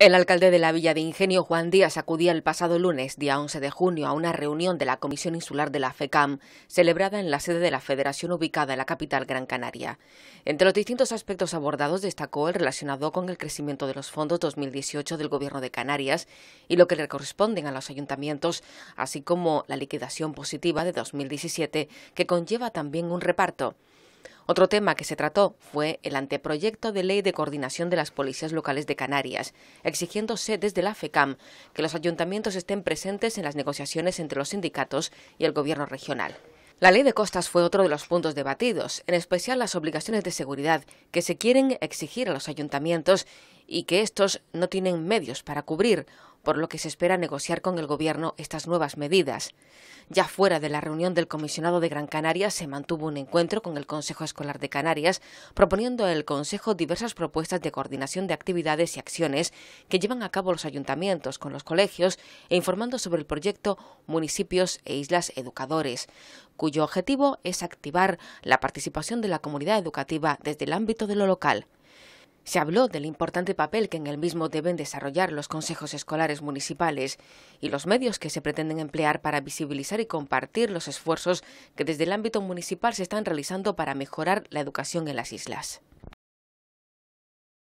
El alcalde de la Villa de Ingenio, Juan Díaz, acudía el pasado lunes, día 11 de junio, a una reunión de la Comisión Insular de la FECAM, celebrada en la sede de la Federación ubicada en la capital Gran Canaria. Entre los distintos aspectos abordados destacó el relacionado con el crecimiento de los fondos 2018 del Gobierno de Canarias y lo que le corresponden a los ayuntamientos, así como la liquidación positiva de 2017, que conlleva también un reparto. Otro tema que se trató fue el anteproyecto de ley de coordinación de las policías locales de Canarias, exigiéndose desde la FECAM que los ayuntamientos estén presentes en las negociaciones entre los sindicatos y el gobierno regional. La ley de costas fue otro de los puntos debatidos, en especial las obligaciones de seguridad que se quieren exigir a los ayuntamientos y que estos no tienen medios para cubrir, por lo que se espera negociar con el Gobierno estas nuevas medidas. Ya fuera de la reunión del comisionado de Gran Canaria se mantuvo un encuentro con el Consejo Escolar de Canarias, proponiendo al Consejo diversas propuestas de coordinación de actividades y acciones que llevan a cabo los ayuntamientos con los colegios e informando sobre el proyecto Municipios e Islas Educadores, cuyo objetivo es activar la participación de la comunidad educativa desde el ámbito de lo local. Se habló del importante papel que en el mismo deben desarrollar los consejos escolares municipales y los medios que se pretenden emplear para visibilizar y compartir los esfuerzos que desde el ámbito municipal se están realizando para mejorar la educación en las islas.